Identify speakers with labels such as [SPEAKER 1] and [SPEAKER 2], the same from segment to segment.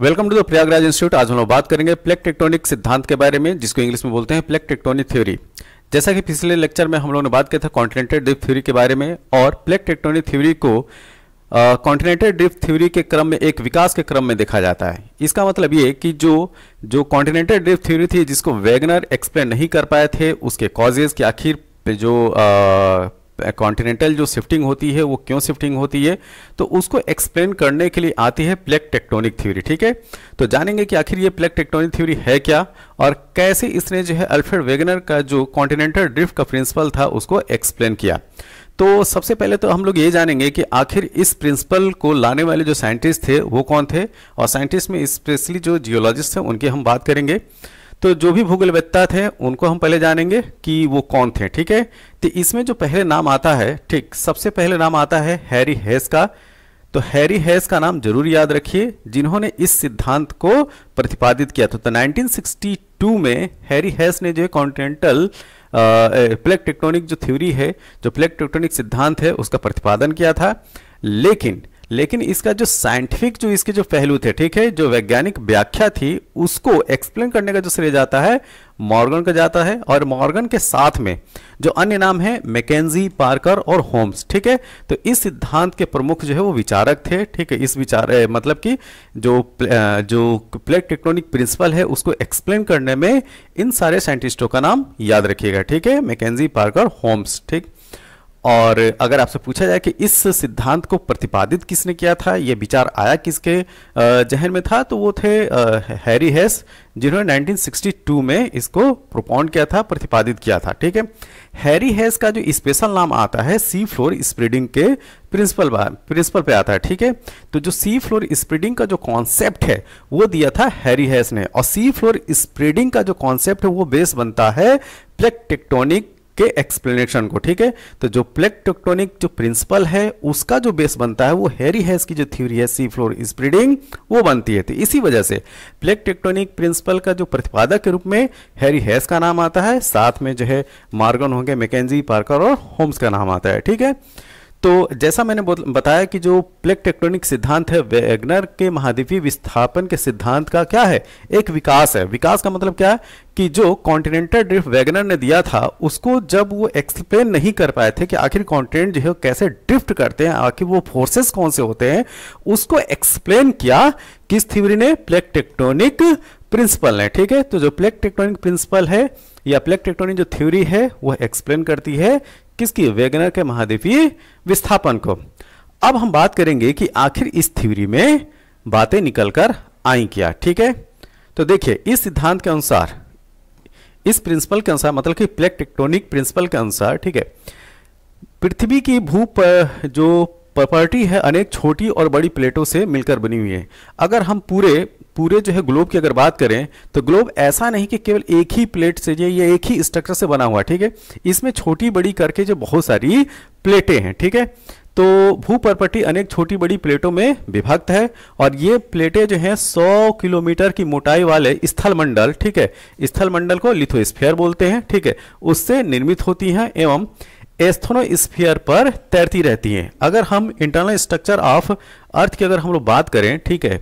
[SPEAKER 1] welcome to the Prayagraj institute आज हम लोग बात करेंगे प्लेक टेक्टोनिक सिद्धांत के बारे में जिसको इंग्लिश में बोलते हैं प्लेक टेक्टोनिक थ्योरी जैसा कि पिछले लेक्चर में हम लोगों ने बात किया था कॉन्टिनेंटल ड्रिफ्ट थ्योरी के बारे में और प्लेक टेक्टोनिक थ्योरी को कॉन्टिनेंटल ड्रिफ्ट थ्योरी के क्रम में एक विकास के क्रम में देखा जाता है इसका मतलब ये कि जो जो कॉन्टिनेंटल ड्रिफ्ट थ्योरी थी जिसको वैगनर एक्सप्लेन नहीं कर पाए थे उसके कॉजेज के आखिर जो कॉन्टिनेंटल जो शिफ्टिंग होती है वो क्यों शिफ्टिंग होती है तो उसको एक्सप्लेन करने के लिए आती है प्लेक टेक्टोनिक थ्योरी ठीक है तो जानेंगे कि आखिर ये प्लेक टेक्टोनिक थ्योरी है क्या और कैसे इसने जो है अल्फ्रेड वेगनर का जो कॉन्टिनेंटल ड्रिफ्ट का प्रिंसिपल था उसको एक्सप्लेन किया तो सबसे पहले तो हम लोग ये जानेंगे कि आखिर इस प्रिंसिपल को लाने वाले जो साइंटिस्ट थे वो कौन थे और साइंटिस्ट में स्पेशली जो जियोलॉजिस्ट हैं उनकी हम बात करेंगे तो जो भी भूगोलवेत्ता थे उनको हम पहले जानेंगे कि वो कौन थे ठीक है तो इसमें जो पहले नाम आता है ठीक सबसे पहले नाम आता है हैरी हेस का तो हैरी हेस का नाम जरूर याद रखिए जिन्होंने इस सिद्धांत को प्रतिपादित किया था तो 1962 में हैरी हेस ने जो है कॉन्टिनेंटल प्लेग टेक्टोनिक जो थ्योरी है जो प्लेग टेक्टोनिक सिद्धांत है उसका प्रतिपादन किया था लेकिन लेकिन इसका जो साइंटिफिक जो इसके जो पहलू थे ठीक है जो वैज्ञानिक व्याख्या थी उसको एक्सप्लेन करने का जो श्रेय जाता है मॉर्गन का जाता है और मॉर्गन के साथ में जो अन्य नाम है मैकेजी पार्कर और होम्स ठीक है तो इस सिद्धांत के प्रमुख जो है वो विचारक थे ठीक है इस विचार मतलब कि जो जो प्लेट टेक्टोनिक प्रिंसिपल है उसको एक्सप्लेन करने में इन सारे साइंटिस्टों का नाम याद रखिएगा ठीक है मैकेजी पार्कर होम्स ठीक और अगर आपसे पूछा जाए कि इस सिद्धांत को प्रतिपादित किसने किया था ये विचार आया किसके जहन में था तो वो थे हैरी हेस जिन्होंने 1962 में इसको प्रोपाउंड किया था प्रतिपादित किया था ठीक है हैरी हेस का जो स्पेशल नाम आता है सी फ्लोर स्प्रेडिंग के प्रिंसिपल प्रिंसिपल पे आता है ठीक है तो जो सी फ्लोर स्प्रेडिंग का जो कॉन्सेप्ट है वो दिया था हैरी हेस ने और सी फ्लोर स्प्रेडिंग का जो कॉन्सेप्ट है वो बेस बनता है प्लेक टेक्टोनिक के एक्सप्लेनेशन को ठीक है तो जो प्लेट टेक्टोनिक जो प्रिंसिपल है उसका जो बेस बनता है वो हैरी हैस की जो थ्योरी है सी फ्लोर स्प्रीडिंग वो बनती है तो इसी वजह से प्लेट टेक्टोनिक प्रिंसिपल का जो प्रतिपादक के रूप में हैरी हैस का नाम आता है साथ में जो है मार्गन होंगे मैकेजी पार्कर और होम्स का नाम आता है ठीक है तो जैसा मैंने बताया कि जो प्लेट टेक्टोनिक सिद्धांत है वेगनर के महाद्वीपीय विस्थापन के सिद्धांत का क्या है एक विकास है विकास का मतलब क्या है कि जो कॉन्टिनेंटल ड्रिफ्ट वेगनर ने दिया था उसको जब वो एक्सप्लेन नहीं कर पाए थे कि आखिर कॉन्टिनेंट जो है कैसे ड्रिफ्ट करते हैं आखिर वो फोर्सेस कौन से होते हैं उसको एक्सप्लेन किया किस थ्योरी ने प्लेक टेक्टोनिक प्रिंसिपल ने ठीक है तो जो प्लेक टेक्टोनिक प्रिंसिपल है या प्लेक टेक्टोनिक जो थ्योरी है वह एक्सप्लेन करती है किसकी वेगनर के महादेवीय विस्थापन को अब हम बात करेंगे कि आखिर इस थ्योरी में बातें निकलकर आई क्या ठीक है तो देखिए इस सिद्धांत के अनुसार इस प्रिंसिपल के अनुसार मतलब कि प्लेट टेक्टोनिक प्रिंसिपल के अनुसार ठीक है पृथ्वी की भू जो प्रॉपर्टी है अनेक छोटी और बड़ी प्लेटों से मिलकर बनी हुई है अगर हम पूरे पूरे जो है ग्लोब की अगर बात करें तो ग्लोब ऐसा नहीं कि केवल एक ही प्लेट से या एक ही स्ट्रक्चर से बना हुआ ठीक है इसमें छोटी बड़ी करके जो बहुत सारी प्लेटें हैं ठीक है तो भू प्रॉपर्टी अनेक छोटी बड़ी प्लेटों में विभक्त है और ये प्लेटें जो हैं 100 किलोमीटर की मोटाई वाले स्थलमंडल ठीक है स्थलमंडल को लिथोस्फेयर बोलते हैं ठीक है उससे निर्मित होती हैं एवं एस्थनोस्फीयर पर तैरती रहती हैं अगर हम इंटरनल स्ट्रक्चर ऑफ अर्थ की अगर हम लोग बात करें ठीक है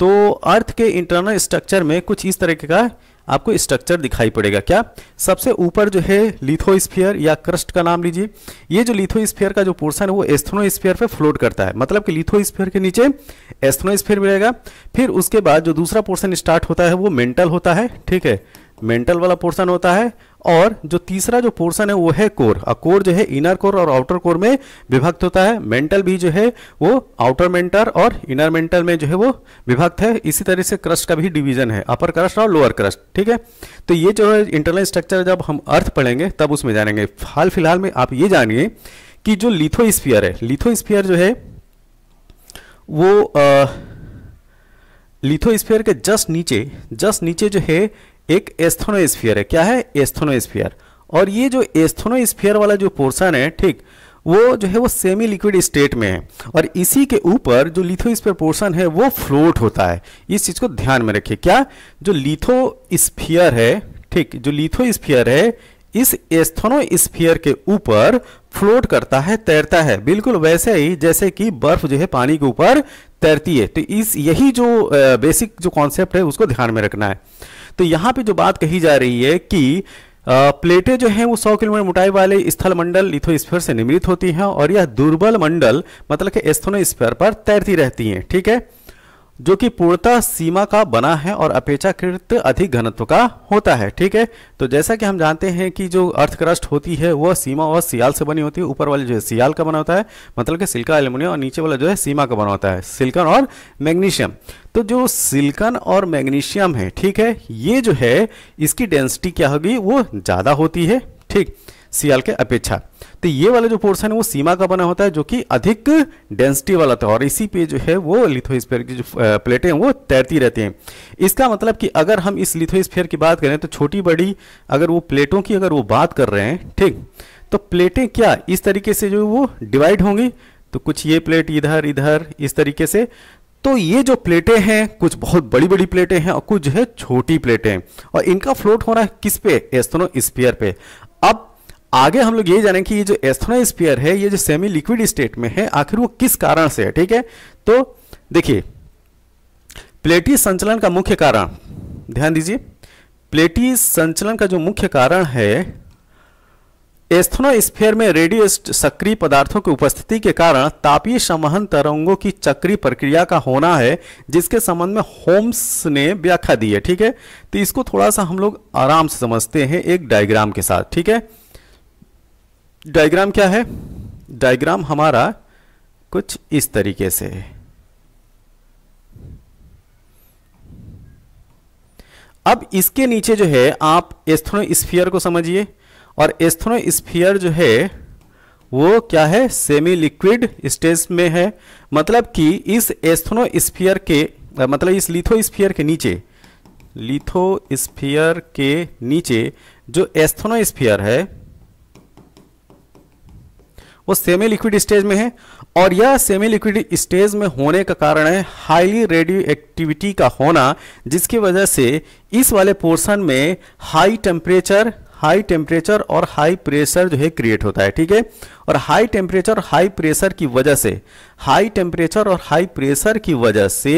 [SPEAKER 1] तो अर्थ के इंटरनल स्ट्रक्चर में कुछ इस तरीके का आपको स्ट्रक्चर दिखाई पड़ेगा क्या सबसे ऊपर जो है लिथोस्फीयर या क्रस्ट का नाम लीजिए ये जो लिथोस्फीयर का जो पोर्सन है वो एस्थनोस्फीयर पे फ्लोट करता है मतलब कि लिथोस्फीयर के नीचे एस्थनोस्फीयर मिलेगा फिर उसके बाद जो दूसरा पोर्सन स्टार्ट होता है वो मेंटल होता है ठीक है मेंटल वाला पोर्सन होता है और जो तीसरा जो पोर्सन है वो है कोर और कोर जो है इनर कोर और आउटर कोर में विभक्त होता है मेंटल भी जो है वो आउटर मेंटल और इनर मेंटल में जो है वो विभक्त है इसी तरह से क्रस्ट का भी डिवीजन है अपर क्रस्ट और लोअर क्रस्ट ठीक है तो ये जो है इंटरनल स्ट्रक्चर जब हम अर्थ पढ़ेंगे तब उसमें जानेंगे हाल फिलहाल में आप ये जानिए कि जो लिथो है लिथो जो है वो लिथो के जस्ट नीचे जस्ट नीचे जो है एक एस्थोनोस्फियर है क्या है एस्थोनोस्फियर और ये जो एस्थोनोस्फियर वाला जो पोर्शन है ठीक वो जो है वो सेमी लिक्विड स्टेट में है और इसी के ऊपर जो लिथोस्फियर पोर्शन है वो फ्लोट होता है इस चीज को ध्यान में रखिए क्या जो लिथोस्फियर है ठीक जो लिथोस्फियर है इस एस्थोनोस्फियर के ऊपर फ्लोट करता है तैरता है बिल्कुल वैसे ही जैसे कि बर्फ जो है पानी के ऊपर तैरती है तो इस यही जो बेसिक जो कॉन्सेप्ट है उसको ध्यान में रखना है तो यहां पे जो बात कही जा रही है कि प्लेटें जो हैं वो 100 किलोमीटर मोटाई वाले स्थल मंडल लिथोस्फीयर से निर्मित होती हैं और यह दुर्बल मंडल मतलब कि पर तैरती रहती हैं ठीक है जो कि पूर्णतः सीमा का बना है और अपेक्षाकृत अधिक घनत्व का होता है ठीक है तो जैसा कि हम जानते हैं कि जो अर्थक्रस्ट होती है वह सीमा और सियाल से बनी होती है ऊपर वाले जो है सियाल का बना होता है मतलब कि सिल्का एल्यूमिनियम और नीचे वाला जो है सीमा का बना होता है सिल्कन और मैग्नीशियम तो जो सिल्कन और मैग्नीशियम है ठीक है ये जो है इसकी डेंसिटी क्या होगी वो ज़्यादा होती है ठीक सियाल के अपेक्षा तो ये वाला जो पोर्शन है वो सीमा का बना होता है जो कि अधिक डेंसिटी वाला था और इसी पे जो है वो लिथोस्फेयर की जो प्लेटें हैं वो तैरती रहती हैं इसका मतलब कि अगर हम इस लिथोस्फेयर की बात करें तो छोटी बड़ी अगर वो प्लेटों की अगर वो बात कर रहे हैं ठीक तो प्लेटें क्या इस तरीके से जो वो डिवाइड होंगी तो कुछ ये प्लेट इधर इधर इस तरीके से तो ये जो प्लेटें हैं कुछ बहुत बड़ी बड़ी प्लेटें हैं और कुछ है छोटी प्लेटें और इनका फ्लोट होना है किस पे एस्थनो स्पियर पे अब आगे हम लोग ये जाने कि ये जो एस्थनो स्पियर है ये जो सेमी लिक्विड स्टेट में है आखिर वो किस कारण से है ठीक है तो देखिए प्लेटी संचलन का मुख्य कारण ध्यान दीजिए प्लेटी संचलन का जो मुख्य कारण है एस्थनोस्फेयर में रेडियो सक्रिय पदार्थों की उपस्थिति के कारण तापीय संवहन तरंगों की चक्रीय प्रक्रिया का होना है जिसके संबंध में होम्स ने व्याख्या दी है ठीक है तो इसको थोड़ा सा हम लोग आराम से समझते हैं एक डायग्राम के साथ ठीक है डायग्राम क्या है डायग्राम हमारा कुछ इस तरीके से है अब इसके नीचे जो है आप एस्थोनोस्फियर को समझिए और स्फियर जो है वो क्या है सेमी लिक्विड स्टेज में है मतलब कि इस स्फियर के मतलब इस स्फियर के नीचे स्फियर के नीचे जो स्फियर है वो सेमी लिक्विड स्टेज में है और यह सेमी लिक्विड स्टेज में होने का कारण है हाईली रेडियो एक्टिविटी का होना जिसकी वजह से इस वाले पोर्शन में हाई टेम्परेचर हाई टेम्परेचर और हाई प्रेशर जो है क्रिएट होता है ठीक है और हाई टेम्परेचर और हाई प्रेशर की वजह से हाई टेम्परेचर और हाई प्रेशर की वजह से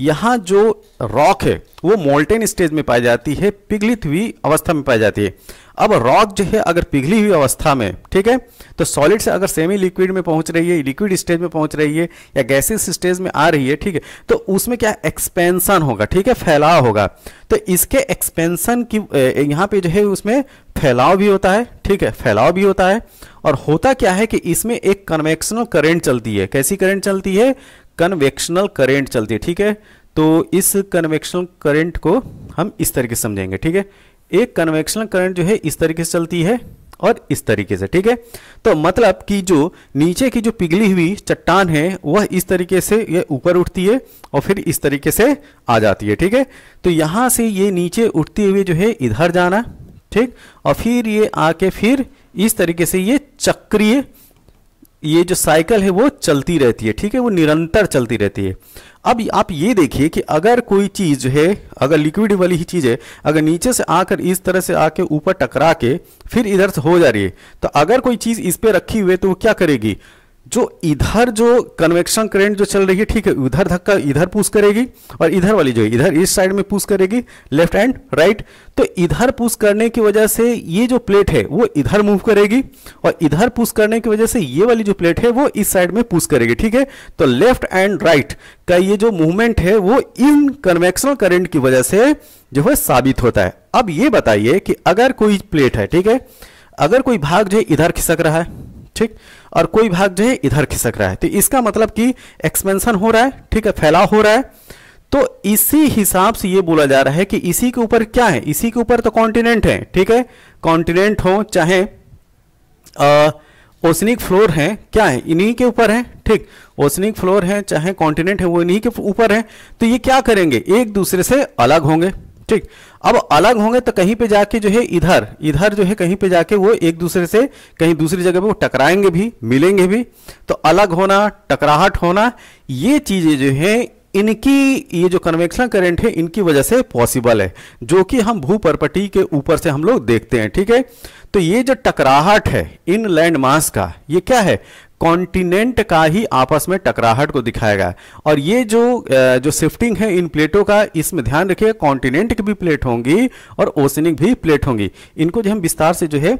[SPEAKER 1] यहाँ जो रॉक है वो मोल्टेन स्टेज में पाई जाती है पिघलित हुई अवस्था में पाई जाती है अब रॉक जो है अगर पिघली हुई अवस्था में ठीक है तो सॉलिड से अगर सेमी लिक्विड में पहुंच रही है लिक्विड स्टेज में पहुंच रही है या गैसेस स्टेज में आ रही है ठीक है तो उसमें क्या एक्सपेंशन होगा ठीक है फैलाव होगा तो इसके एक्सपेंशन की यहाँ पे जो है उसमें फैलाव भी होता है ठीक है फैलाव भी होता है और होता क्या है कि इसमें एक कन्वेक्शनल करेंट चलती है कैसी करेंट चलती है कन्वेक्शनल करेंट चलती है ठीक है तो इस कन्वेक्शनल करेंट को हम इस तरीके से समझेंगे ठीक है एक कन्वेक्शनल करंट जो है इस तरीके से चलती है और इस तरीके से ठीक है तो मतलब कि जो नीचे की जो पिघली हुई चट्टान है वह इस तरीके से ये ऊपर उठती है और फिर इस तरीके से आ जाती है ठीक है तो यहां से ये नीचे उठते हुए जो है इधर जाना ठीक और फिर ये आके फिर इस तरीके से ये चक्रीय ये जो साइकिल है वो चलती रहती है ठीक है वो निरंतर चलती रहती है अब आप ये देखिए कि अगर कोई चीज़ है अगर लिक्विड वाली ही चीज़ है अगर नीचे से आकर इस तरह से आके ऊपर टकरा के फिर इधर से हो जा रही है तो अगर कोई चीज़ इस पर रखी हुई है तो वो क्या करेगी जो इधर जो कन्वेक्शन करेंट जो चल रही है ठीक है उधर धक्का इधर पुश करेगी और इधर वाली जो है इधर इस साइड में पुश करेगी लेफ्ट एंड राइट तो इधर पुश करने की वजह से ये जो प्लेट है वो इधर मूव करेगी और इधर पुश करने की वजह से ये वाली जो प्लेट है वो इस साइड में पुश करेगी ठीक है तो लेफ्ट एंड राइट का ये जो मूवमेंट है वो इन कन्वेक्शनल करेंट की वजह से जो है साबित होता है अब ये बताइए कि अगर कोई प्लेट है ठीक है अगर कोई भाग जो इधर खिसक रहा है ठीक और कोई भाग जो है इधर खिसक रहा है तो इसका मतलब कि एक्सपेंशन हो रहा है ठीक है फैलाव हो रहा है तो इसी हिसाब से ये बोला जा रहा है कि इसी के ऊपर क्या है इसी के ऊपर तो कॉन्टिनेंट है ठीक है कॉन्टिनेंट हो चाहे ओसनिक फ्लोर है क्या है इन्हीं के ऊपर है ठीक ओसनिक फ्लोर है चाहे कॉन्टिनेंट है वो इन्हीं के ऊपर है तो ये क्या करेंगे एक दूसरे से अलग होंगे ठीक अब अलग होंगे तो कहीं पे जाके जो है इधर इधर जो है कहीं पे जाके वो एक दूसरे से कहीं दूसरी जगह पे वो टकराएंगे भी मिलेंगे भी तो अलग होना टकराहट होना ये चीजें जो है इनकी ये जो कन्वेक्शन करंट है इनकी वजह से पॉसिबल है जो कि हम भूपरपटी के ऊपर से हम लोग देखते हैं ठीक है तो ये जो टकराहट है इन लैंड मास का ये क्या है कॉन्टिनेंट का ही आपस में टकराहट को दिखाया गया और ये जो जो शिफ्टिंग है इन प्लेटों का इसमें ध्यान रखिए कॉन्टिनेंट की भी प्लेट होंगी और ओसनिक भी प्लेट होंगी इनको जो हम विस्तार से जो है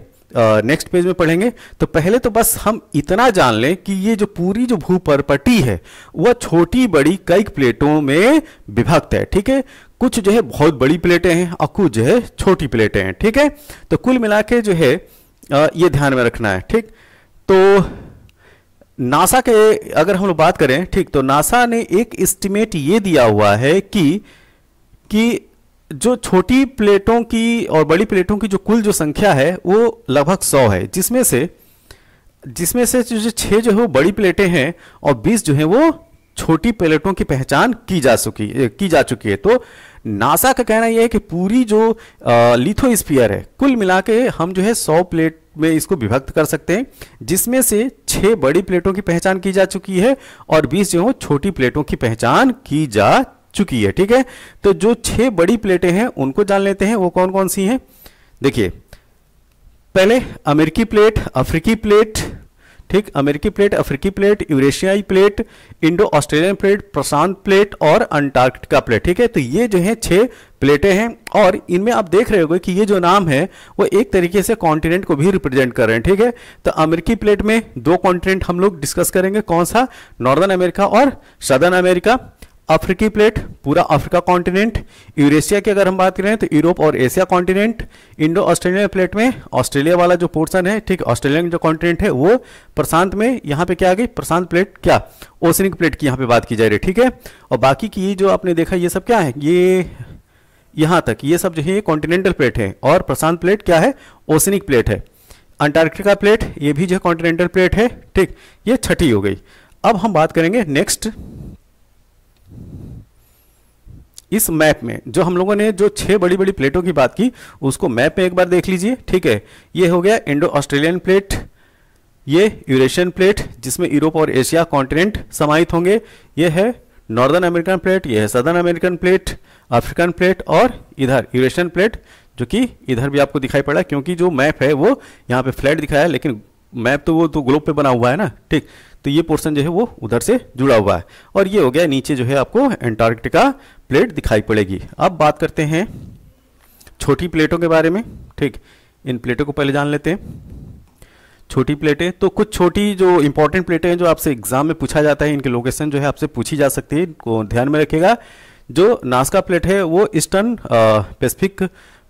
[SPEAKER 1] नेक्स्ट पेज में पढ़ेंगे तो पहले तो बस हम इतना जान लें कि ये जो पूरी जो भूपरपटी है वह छोटी बड़ी कई प्लेटों में विभक्त है ठीक है कुछ जो है बहुत बड़ी प्लेटें हैं और कुछ जो है छोटी प्लेटें हैं ठीक है तो कुल मिला के जो है ये ध्यान में रखना है ठीक तो नासा के अगर हम लोग बात करें ठीक तो नासा ने एक एस्टिमेट ये दिया हुआ है कि कि जो छोटी प्लेटों की और बड़ी प्लेटों की जो कुल जो संख्या है वो लगभग सौ है जिसमें से जिसमें से जो छः जो है वो बड़ी प्लेटें हैं और बीस जो है वो छोटी प्लेटों की पहचान की जा चुकी की जा चुकी है तो नासा का कहना यह है कि पूरी जो लिथोस्फियर है कुल मिला के हम जो है सौ प्लेट में इसको विभक्त कर सकते हैं जिसमें से छह बड़ी प्लेटों की पहचान की जा चुकी है और बीस जो छोटी प्लेटों की पहचान की जा चुकी है ठीक है तो जो छह बड़ी प्लेटें हैं उनको जान लेते हैं वो कौन कौन सी हैं देखिए पहले अमेरिकी प्लेट अफ्रीकी प्लेट ठीक अमेरिकी प्लेट अफ्रीकी प्लेट यूरेशियाई प्लेट इंडो ऑस्ट्रेलियन प्लेट प्रशांत प्लेट और अंटार्कटिका प्लेट ठीक है तो ये जो है छह प्लेटें हैं और इनमें आप देख रहे हो कि ये जो नाम है वो एक तरीके से कॉन्टिनेंट को भी रिप्रेजेंट कर रहे हैं ठीक है तो अमेरिकी प्लेट में दो कॉन्टिनेंट हम लोग डिस्कस करेंगे कौन सा नॉर्दर्न अमेरिका और सदर्न अमेरिका अफ्रीकी प्लेट पूरा अफ्रीका कॉन्टिनेंट यूरेशिया की अगर हम बात करें तो यूरोप और Asia continent Indo Australian plate में ऑस्ट्रेलिया वाला जो पोर्सन है ठीक ऑस्ट्रेलियन जो कॉन्टिनेंट है वो प्रशांत में यहाँ पे क्या आ गई प्रशांत प्लेट क्या ओसनिक प्लेट की यहाँ पे बात की जा रही है ठीक है और बाकी की जो आपने देखा ये सब क्या है ये यहाँ तक ये सब जो है ये कॉन्टिनेंटल प्लेट है और प्रशांत प्लेट क्या है ओसनिक प्लेट है अंटार्कटिका प्लेट ये भी जो है कॉन्टिनेंटल प्लेट है ठीक ये छठी हो गई अब हम बात करेंगे नेक्स्ट इस मैप में जो हम लोगों ने जो छह बड़ी बड़ी प्लेटों की बात की उसको मैप में एक बार देख लीजिए ठीक है ये हो गया इंडो ऑस्ट्रेलियन प्लेट ये यूरेशियन प्लेट जिसमें यूरोप और एशिया कॉन्टिनेंट समाहित होंगे ये है नॉर्दर्न अमेरिकन प्लेट ये है southern American plate African plate और इधर यूरेशियन प्लेट जो कि इधर भी आपको दिखाई पड़ा क्योंकि जो मैप है वो यहाँ पे फ्लैट दिखाया है लेकिन मैप तो वो तो ग्लोब पे बना हुआ है ना ठीक तो ये पोर्शन जो है वो उधर से जुड़ा हुआ है और ये हो गया नीचे जो है आपको एंटार्क्टिका प्लेट दिखाई पड़ेगी अब बात करते हैं छोटी प्लेटों के बारे में ठीक इन प्लेटों को पहले जान लेते हैं छोटी प्लेटें तो कुछ छोटी जो इंपॉर्टेंट प्लेटें हैं जो आपसे एग्जाम में पूछा जाता है इनके लोकेशन जो है आपसे पूछी जा सकती है इनको ध्यान में रखेगा जो नास्का प्लेट है वो ईस्टर्न पेसिफिक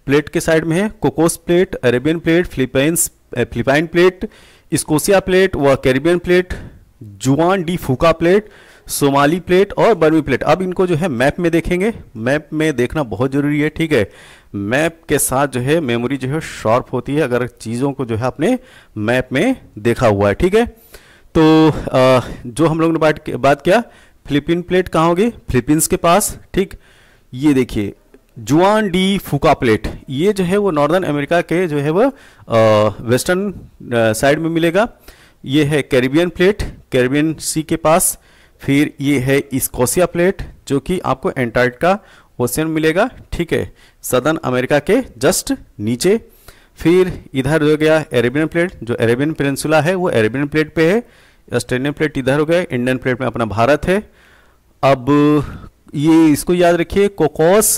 [SPEAKER 1] प्लेट के साइड में है Cocos plate Arabian plate Philippines Philippine plate Scotia plate व Caribbean plate Juan de Fuca plate Somali plate और बर्मी प्लेट अब इनको जो है मैप में देखेंगे मैप में देखना बहुत ज़रूरी है ठीक है मैप के साथ जो है मेमोरी जो है शॉर्प होती है अगर चीज़ों को जो है आपने मैप में देखा हुआ है ठीक है तो आ, जो हम लोग ने बात बात किया फिलिपिन प्लेट कहाँ होगी फिलिपींस के पास ठीक ये देखिए जुआन डी फुका प्लेट ये जो है वो नॉर्दर्न अमेरिका के जो है वो वेस्टर्न साइड में मिलेगा ये है कैरिबियन प्लेट कैरिबियन सी के पास फिर ये है इस्कोसिया प्लेट जो कि आपको एंटार्क्टिका ओशियन मिलेगा ठीक है सदर्न अमेरिका के जस्ट नीचे फिर इधर हो गया अरेबियन प्लेट जो अरेबियन पेनसुला है वो अरेबियन प्लेट पे है ऑस्ट्रेलियन प्लेट इधर हो गया इंडियन प्लेट में अपना भारत है अब ये इसको याद रखिए कोकोस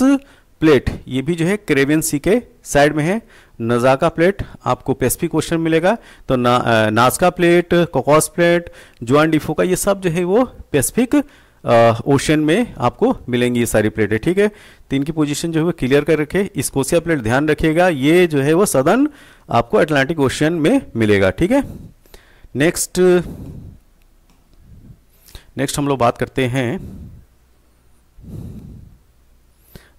[SPEAKER 1] प्लेट ये भी जो है करेबियन सी के साइड में है नजाका प्लेट आपको पेसिफिक ओशन मिलेगा तो ना, नाजका प्लेट कोकॉस प्लेट जुआन डिफो का ये सब जो है वो पेसिफिक ओशन में आपको मिलेंगी ये सारी प्लेटें ठीक है तो इनकी पोजीशन जो है वो क्लियर कर रखे स्कोसिया प्लेट ध्यान रखिएगा ये जो है वो सदन आपको अटलांटिक ओशन में मिलेगा ठीक है नेक्स्ट नेक्स्ट हम लोग बात करते हैं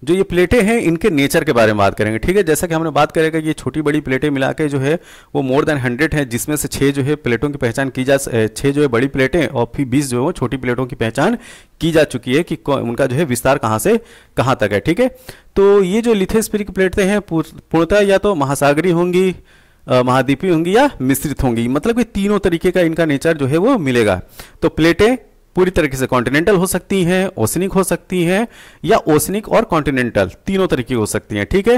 [SPEAKER 1] जो ये प्लेटें हैं इनके नेचर के बारे में बात करेंगे ठीक है जैसा कि हमने बात करेगा ये छोटी बड़ी प्लेटें मिला के जो है वो मोर देन हंड्रेड है जिसमें से छः जो है प्लेटों की पहचान की जा छः जो है बड़ी प्लेटें और फिर बीस जो है वो छोटी प्लेटों की पहचान की जा चुकी है कि उनका जो है विस्तार कहाँ से कहाँ तक है ठीक है तो ये जो लिथेस्फेरिक प्लेटें हैं पूर्णतः या तो महासागरी होंगी महाद्वीपी होंगी या मिश्रित होंगी मतलब कि तीनों तरीके का इनका नेचर जो है वो मिलेगा तो प्लेटें पूरी तरीके से कॉन्टिनेंटल हो सकती हैं ओसनिक हो सकती हैं या ओसनिक और कॉन्टिनेंटल तीनों तरीके हो सकती हैं ठीक है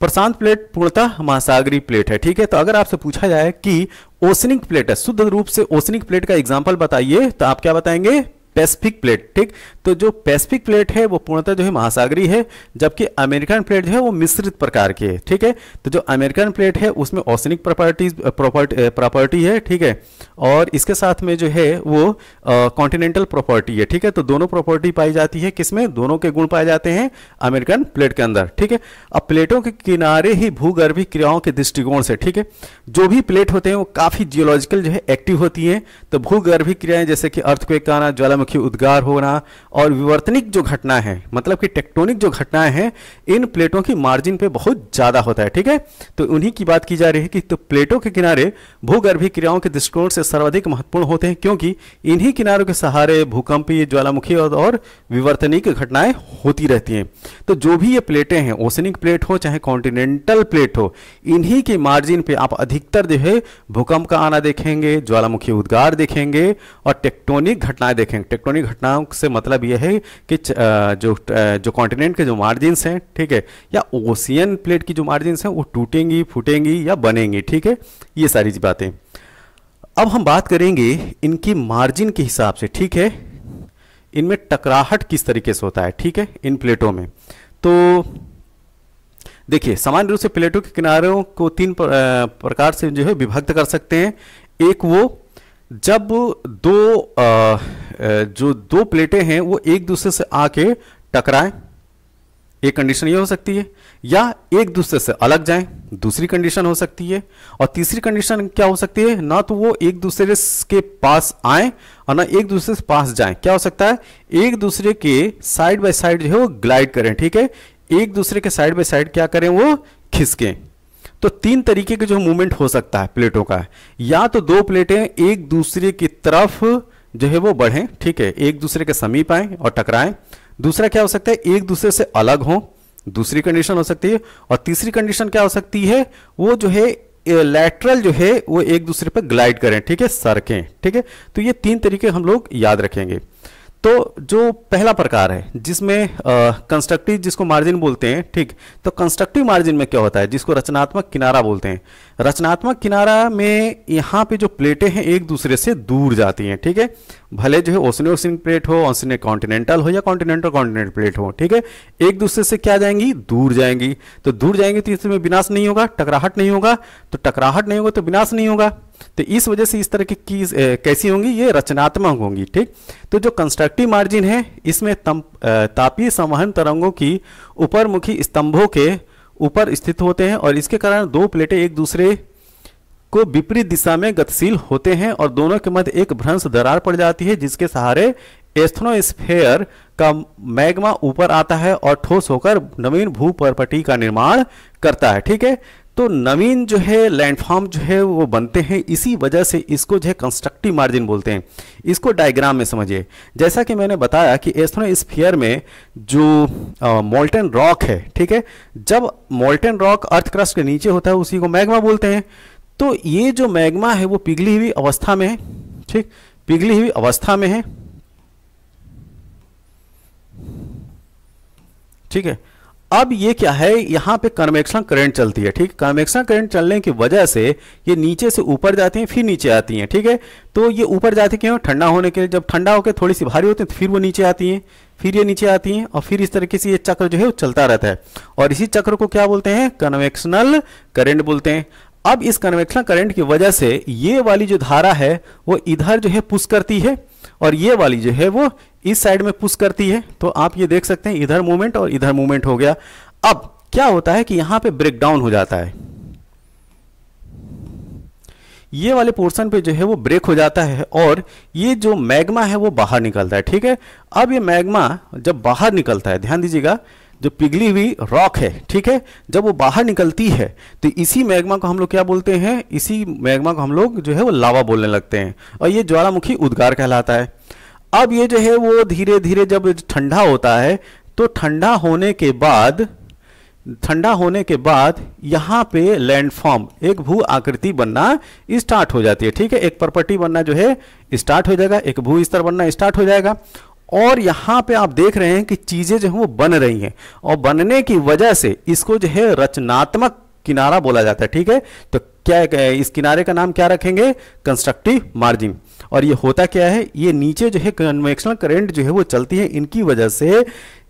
[SPEAKER 1] प्रशांत प्लेट पूर्णतः महासागरी प्लेट है ठीक है तो अगर आपसे पूछा जाए कि ओसनिक प्लेट है शुद्ध रूप से ओसनिक प्लेट का एग्जाम्पल बताइए तो आप क्या बताएंगे पैसिफिक प्लेट ठीक तो जो पैसिफिक प्लेट है वो पूर्णतः जो है महासागरी है जबकि अमेरिकन प्लेट जो है वो मिश्रित प्रकार की है ठीक है तो जो अमेरिकन प्लेट है उसमें ओसनिक प्रॉपर्टीज प्रॉपर्टी प्रॉपर्टी है ठीक है और इसके साथ में जो है वो कॉन्टिनेंटल प्रॉपर्टी है ठीक है तो दोनों प्रॉपर्टी पाई जाती है किसमें दोनों के गुण पाए जाते हैं अमेरिकन प्लेट के अंदर ठीक है अब प्लेटों के किनारे ही भूगर्भी क्रियाओं के दृष्टिकोण से ठीक है जो भी प्लेट होते हैं वो काफ़ी जियोलॉजिकल जो है एक्टिव होती है तो भूगर्भी क्रियाएं जैसे कि अर्थक्वेक आना ज्वाला ज्वालामुखी उद्गार होना और विवर्तनिक जो घटना है मतलब कि टेक्टोनिक जो घटनाएं हैं इन प्लेटों की मार्जिन पे बहुत ज़्यादा होता है ठीक है तो उन्हीं की बात की जा रही है कि तो प्लेटों के किनारे भूगर्भी क्रियाओं के दृष्टिकोण से सर्वाधिक महत्वपूर्ण होते हैं क्योंकि इन्हीं किनारों के सहारे भूकंपीय ज्वालामुखी और विवर्तनिक घटनाएं होती रहती हैं तो जो भी ये प्लेटें हैं ओसनिक प्लेट हो चाहे कॉन्टिनेंटल प्लेट हो इन्हीं के मार्जिन पे आप अधिकतर जो है भूकंप का आना देखेंगे ज्वालामुखी उद्गार देखेंगे और टेक्टोनिक घटनाएं देखेंगे टेक्टोनिक घटनाओं से मतलब यह है कि जो जो कॉन्टिनेंट के जो मार्जिन्स हैं ठीक है या ओशियन प्लेट की जो मार्जिन्स हैं वो टूटेंगी फूटेंगी या बनेंगी ठीक है ये सारी बातें अब हम बात करेंगे इनकी मार्जिन के हिसाब से ठीक है इनमें टकराहट किस तरीके से होता है ठीक है इन प्लेटों में तो देखिए सामान्य रूप से प्लेटों के किनारों को तीन प्रकार से जो है विभक्त कर सकते हैं एक वो जब दो जो दो प्लेटें हैं वो एक दूसरे से आके टकराएं एक कंडीशन ये हो सकती है या एक दूसरे से अलग जाएं दूसरी कंडीशन हो सकती है और तीसरी कंडीशन क्या हो सकती है ना तो वो एक दूसरे के पास आए और ना एक दूसरे से पास जाएं क्या हो सकता है एक दूसरे के साइड बाय साइड जो है वो ग्लाइड करें ठीक है एक दूसरे के साइड बाय साइड क्या करें वो खिसकें तो तीन तरीके के जो मूवमेंट हो सकता है प्लेटों का या तो दो प्लेटें एक दूसरे की तरफ जो है वो बढ़ें ठीक है एक दूसरे के समीप आए और टकराएं दूसरा क्या हो सकता है एक दूसरे से अलग हो दूसरी कंडीशन हो सकती है और तीसरी कंडीशन क्या हो सकती है वो जो है लैटरल जो है वो एक दूसरे पर ग्लाइड करें ठीक है सरकें ठीक है तो ये तीन तरीके हम लोग याद रखेंगे तो जो पहला प्रकार है जिसमें कंस्ट्रक्टिव जिसको मार्जिन बोलते हैं ठीक तो कंस्ट्रक्टिव मार्जिन में क्या होता है जिसको रचनात्मक किनारा बोलते हैं रचनात्मक किनारा में यहाँ पे जो प्लेटें हैं एक दूसरे से दूर जाती हैं ठीक है भले जो है ओसने ओसिन प्लेट हो ओसने कॉन्टिनेंटल हो या कॉन्टिनेंटल कॉन्टिनेंट प्लेट हो ठीक है एक दूसरे से क्या जाएंगी दूर जाएंगी तो दूर जाएंगी तो इसमें विनाश नहीं होगा टकराहट नहीं होगा तो टकराहट नहीं होगा तो विनाश नहीं होगा तो इस वजह से इस तरह की कीज कैसी होंगी ये रचनात्मक होंगी ठीक तो जो कंस्ट्रक्टिव मार्जिन है इसमें तापीय संवहन तरंगों की उपरमुखी स्तंभों के ऊपर स्थित होते हैं और इसके कारण दो प्लेटें एक दूसरे को विपरीत दिशा में गतिशील होते हैं और दोनों के मध्य एक भ्रंश दरार पड़ जाती है जिसके सहारे एस्थनोस्फेयर का मैग्मा ऊपर आता है और ठोस होकर नवीन भूपरपटी का निर्माण करता है ठीक है तो नवीन जो है लैंडफॉर्म जो है वो बनते हैं इसी वजह से इसको जो है कंस्ट्रक्टिव मार्जिन बोलते हैं इसको डायग्राम में समझिए जैसा कि मैंने बताया कि स्फियर में जो मोल्टन रॉक है ठीक है जब मोल्टन रॉक अर्थ क्रस्ट के नीचे होता है उसी को मैग्मा बोलते हैं तो ये जो मैग्मा है वो पिघली हुई अवस्था में है ठीक पिघली हुई अवस्था में है ठीक है अब ये क्या है यहाँ पे कन्वेक्शन करंट चलती है ठीक कन्वेक्शन करंट चलने की वजह से ये नीचे से ऊपर जाती हैं फिर नीचे आती हैं ठीक है तो ये ऊपर जाती क्यों ठंडा होने के लिए जब ठंडा होकर थोड़ी सी भारी होती है तो फिर वो नीचे आती हैं फिर ये नीचे आती हैं और फिर इस तरीके से ये चक्र जो है वो चलता रहता है और इसी चक्र को क्या बोलते हैं कन्वेक्शनल करंट बोलते हैं अब इस कन्वेक्शन करंट की वजह से ये वाली जो धारा है वो इधर जो है पुश करती है और ये वाली जो है वो इस साइड में पुश करती है तो आप ये देख सकते हैं इधर मूवमेंट और इधर मूवमेंट हो गया अब क्या होता है कि यहां पे ब्रेकडाउन हो जाता है ये वाले पोर्शन पे जो है वो ब्रेक हो जाता है और ये जो मैग्मा है वो बाहर निकलता है ठीक है अब ये मैग्मा जब बाहर निकलता है ध्यान दीजिएगा जो पिघली हुई रॉक है ठीक है जब वो बाहर निकलती है तो इसी मैग्मा को हम लोग क्या बोलते हैं इसी मैग्मा को हम लोग जो है वो लावा बोलने लगते हैं और ये ज्वालामुखी उद्गार कहलाता है अब ये जो है वो धीरे धीरे जब ठंडा होता है तो ठंडा होने के बाद ठंडा होने के बाद यहाँ पे लैंडफॉर्म एक भू आकृति बनना स्टार्ट हो जाती है ठीक है एक प्रॉपर्टी बनना जो है स्टार्ट हो जाएगा एक भू स्तर बनना स्टार्ट हो जाएगा और यहाँ पे आप देख रहे हैं कि चीज़ें जो हैं वो बन रही हैं और बनने की वजह से इसको जो है रचनात्मक किनारा बोला जाता है ठीक है तो क्या इस किनारे का नाम क्या रखेंगे कंस्ट्रक्टिव मार्जिन और ये होता क्या है ये नीचे जो है कन्वेक्शनल करंट जो है वो चलती है इनकी वजह से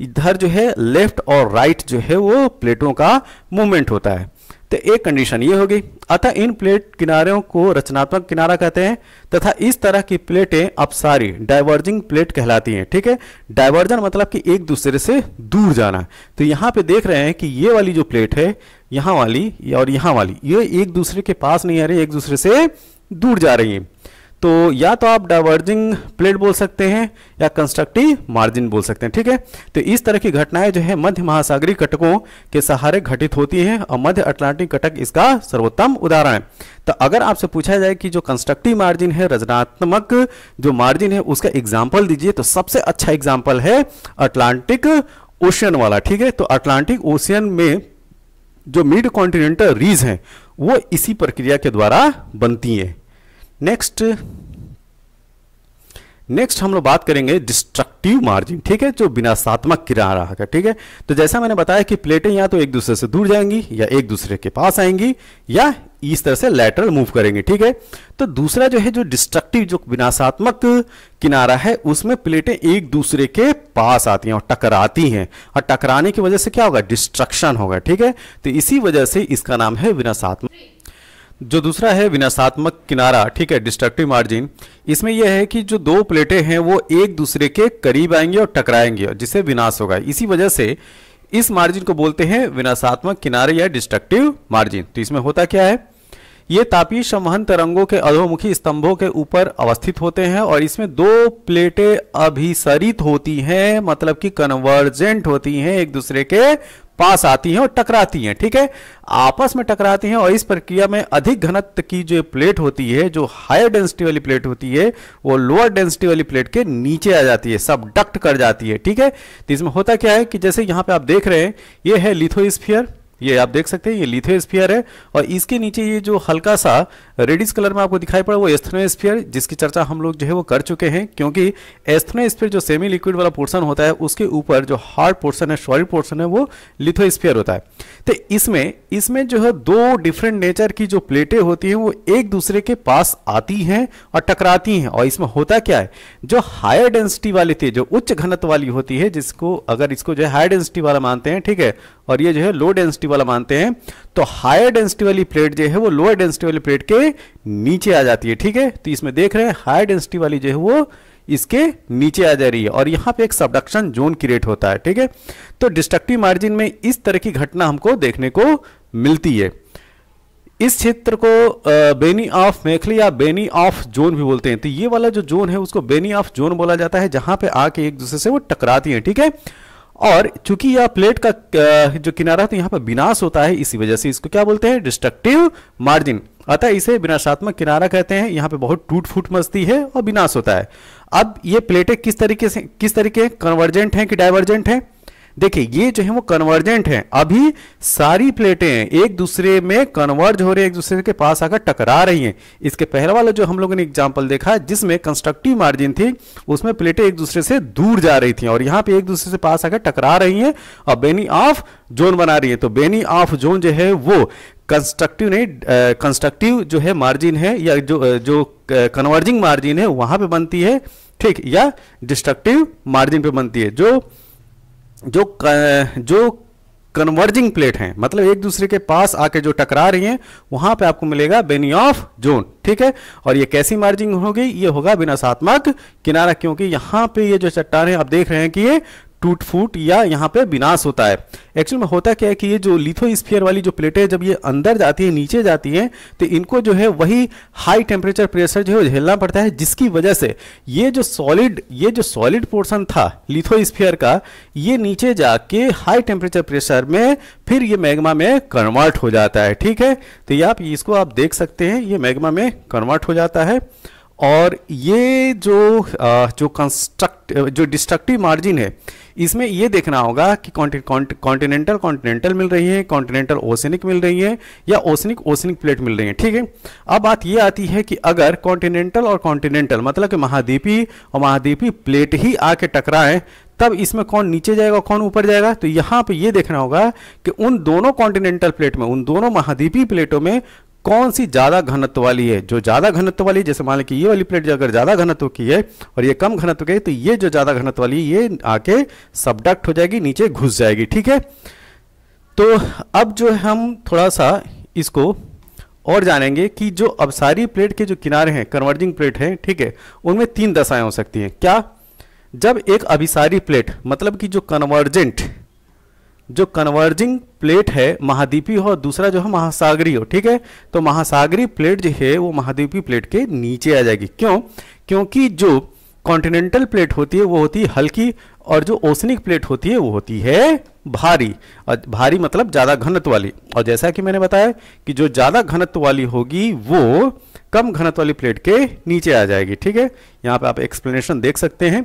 [SPEAKER 1] इधर जो है लेफ्ट और राइट जो है वो प्लेटों का मूवमेंट होता है तो एक कंडीशन ये होगी अतः इन प्लेट किनारों को रचनात्मक किनारा कहते हैं तथा इस तरह की प्लेटें अब सारी डाइवर्जिंग प्लेट कहलाती हैं ठीक है डाइवर्जन मतलब कि एक दूसरे से दूर जाना तो यहाँ पे देख रहे हैं कि ये वाली जो प्लेट है यहाँ वाली और यहाँ वाली ये एक दूसरे के पास नहीं आ रही एक दूसरे से दूर जा रही है तो या तो आप डाइवर्जिंग प्लेट बोल सकते हैं या कंस्ट्रक्टिव मार्जिन बोल सकते हैं ठीक है तो इस तरह की घटनाएं जो है मध्य महासागरीय कटकों के सहारे घटित होती हैं और मध्य अटलांटिक कटक इसका सर्वोत्तम उदाहरण है तो अगर आपसे पूछा जाए कि जो कंस्ट्रक्टिव मार्जिन है रचनात्मक जो मार्जिन है उसका एग्जाम्पल दीजिए तो सबसे अच्छा एग्जाम्पल है अटलांटिक ओशियन वाला ठीक है तो अटलांटिक ओशियन में जो मिड कॉन्टिनेंटल रीज हैं वो इसी प्रक्रिया के द्वारा बनती हैं नेक्स्ट नेक्स्ट हम लोग बात करेंगे डिस्ट्रक्टिव मार्जिन ठीक है जो विनाशात्मक किनारा का ठीक है तो जैसा मैंने बताया कि प्लेटें या तो एक दूसरे से दूर जाएंगी या एक दूसरे के पास आएंगी या इस तरह से लेटरल मूव करेंगे ठीक है तो दूसरा जो है जो डिस्ट्रक्टिव जो विनाशात्मक किनारा है उसमें प्लेटें एक दूसरे के पास आती हैं और टकराती हैं और टकराने की वजह से क्या होगा डिस्ट्रक्शन होगा ठीक है तो इसी वजह से इसका नाम है विनाशात्मक जो दूसरा है विनाशात्मक किनारा ठीक है डिस्ट्रक्टिव मार्जिन इसमें यह है कि जो दो प्लेटें हैं वो एक दूसरे के करीब आएंगे और टकराएंगे जिससे विनाश होगा इसी वजह से इस मार्जिन को बोलते हैं विनाशात्मक किनारे या डिस्ट्रक्टिव मार्जिन तो इसमें होता क्या है ये तापीय संवहन तरंगों के अधोमुखी स्तंभों के ऊपर अवस्थित होते हैं और इसमें दो प्लेटें अभिसरित होती हैं मतलब कि कन्वर्जेंट होती हैं एक दूसरे के पास आती हैं और टकराती हैं ठीक है आपस में टकराती हैं और इस प्रक्रिया में अधिक घनत्व की जो प्लेट होती है जो हायर डेंसिटी वाली प्लेट होती है वो लोअर डेंसिटी वाली प्लेट के नीचे आ जाती है सब डक्ट कर जाती है ठीक है तो इसमें होता क्या है कि जैसे यहां पे आप देख रहे हैं ये है लिथोस्फियर ये आप देख सकते हैं ये लिथियोस्फीयर है और इसके नीचे ये जो हल्का सा रेडिस कलर में आपको दिखाई पड़ा वो एस्थनोस्फीयर जिसकी चर्चा हम लोग जो है वो कर चुके हैं क्योंकि एस्थनोस्फीयर जो सेमी लिक्विड वाला पोर्शन होता है उसके ऊपर जो हार्ड पोर्शन है सॉलिड पोर्सन है वो लिथोस्फीयर होता है तो इसमें इसमें जो है दो डिफरेंट नेचर की जो प्लेटें होती हैं वो एक दूसरे के पास आती हैं और टकराती हैं और इसमें होता क्या है जो हायर डेंसिटी वाली थी जो उच्च घनत्व वाली होती है जिसको अगर इसको जो है हायर डेंसिटी वाला मानते हैं ठीक है और ये जो है लो डेंसिटी वाला मानते हैं तो हायर डेंसिटी वाली प्लेट जो है वो लोअर डेंसिटी वाली प्लेट के नीचे आ जाती है ठीक है तो इसमें देख रहे हैं हायर डेंसिटी वाली जो है वो इसके नीचे आ जा रही है और यहां पे एक सबडक्शन जोन क्रिएट होता है ठीक है तो डिस्ट्रक्टिव मार्जिन में इस तरह की घटना हमको देखने को मिलती है इस क्षेत्र को बेनी ऑफ मेखली या बेनी ऑफ जोन भी बोलते हैं तो ये वाला जो जोन है उसको बेनी ऑफ जोन बोला जाता है जहां पे आके एक दूसरे से वो टकराती है ठीक है और चूंकि यह प्लेट का जो किनारा तो यहाँ पर विनाश होता है इसी वजह से इसको क्या बोलते हैं डिस्ट्रक्टिव मार्जिन अतः इसे विनाशात्मक किनारा कहते हैं यहां पे बहुत टूट फूट मस्ती है और विनाश होता है अब ये प्लेटें किस तरीके से किस तरीके कन्वर्जेंट हैं कि डाइवर्जेंट हैं देखिए ये जो है वो कन्वर्जेंट है अभी सारी प्लेटें एक दूसरे में कन्वर्ज हो रही है एक दूसरे के पास आकर टकरा रही हैं इसके पहले वाला जो हम लोगों ने एग्जाम्पल देखा जिसमें कंस्ट्रक्टिव मार्जिन थी उसमें प्लेटें एक दूसरे से दूर जा रही थी और यहाँ पे एक दूसरे से पास आकर टकरा रही है और बेनी ऑफ जोन बना रही है तो बेनी ऑफ जोन जो है वो कंस्ट्रक्टिव नहीं कंस्ट्रक्टिव जो है मार्जिन है या जो जो कन्वर्जिंग मार्जिन है वहां पर बनती है ठीक या डिस्ट्रक्टिव मार्जिन पे बनती है जो जो जो कन्वर्जिंग प्लेट हैं मतलब एक दूसरे के पास आके जो टकरा रही हैं वहां पे आपको मिलेगा बेनी ऑफ जोन ठीक है और ये कैसी मार्जिंग होगी ये होगा विनाशात्मक किनारा क्योंकि यहां पे ये जो चट्टान है आप देख रहे हैं कि ये टूट फूट या यहाँ पे विनाश होता है एक्चुअल में होता क्या है कि ये जो लिथोस्फियर वाली जो प्लेटें जब ये अंदर जाती है नीचे जाती हैं तो इनको जो है वही हाई टेम्परेचर प्रेशर जो है झेलना पड़ता है जिसकी वजह से ये जो सॉलिड ये जो सॉलिड पोर्शन था लिथोस्फियर का ये नीचे जाके हाई टेम्परेचर प्रेशर में फिर ये मैग्मा में कन्वर्ट हो जाता है ठीक है तो ये आप इसको आप देख सकते हैं ये मैग्मा में कन्वर्ट हो जाता है और ये जो जो कंस्ट्रक्ट जो डिस्ट्रक्टिव मार्जिन है इसमें ये देखना होगा कि कॉन्टिनेंटल कॉन्टिनेंटल मिल रही है कॉन्टिनेंटल ओसेनिक मिल रही है या ओसिनिक ओसिनिक प्लेट मिल रही है ठीक है अब बात ये आती है कि अगर कॉन्टिनेंटल और कॉन्टिनेंटल मतलब कि महाद्वीपी और महाद्वीपी प्लेट ही आके टकराएं तब इसमें कौन नीचे जाएगा कौन ऊपर जाएगा तो यहाँ पे ये देखना होगा कि उन दोनों कॉन्टिनेंटल प्लेट में उन दोनों महाद्वीपीय प्लेटों में कौन सी ज़्यादा घनत्व वाली है जो ज़्यादा घनत्व वाली जैसे मान लें कि ये वाली प्लेट अगर ज़्यादा घनत्व की है और ये कम घनत्व की है तो ये जो ज़्यादा घनत्व वाली ये आके सबडक्ट हो जाएगी नीचे घुस जाएगी ठीक है तो अब जो है हम थोड़ा सा इसको और जानेंगे कि जो अबसारी प्लेट के जो किनारे हैं कन्वर्जिंग प्लेट हैं ठीक है उनमें तीन दशाएं हो सकती हैं क्या जब एक अभिसारी प्लेट मतलब कि जो कन्वर्जेंट जो कन्वर्जिंग प्लेट है महाद्वीपी हो और दूसरा जो है महासागरी हो ठीक है तो महासागरी प्लेट जो है वो महाद्वीपी प्लेट के नीचे आ जाएगी क्यों क्योंकि जो कॉन्टिनेंटल प्लेट होती है वो होती है हल्की और जो ओसनिक प्लेट होती है वो होती है भारी और भारी मतलब ज़्यादा घनत्व वाली और जैसा कि मैंने बताया कि जो ज़्यादा घनत्व वाली होगी वो कम घनत्व वाली प्लेट के नीचे आ जाएगी ठीक है यहाँ पे आप एक्सप्लेनेशन देख सकते हैं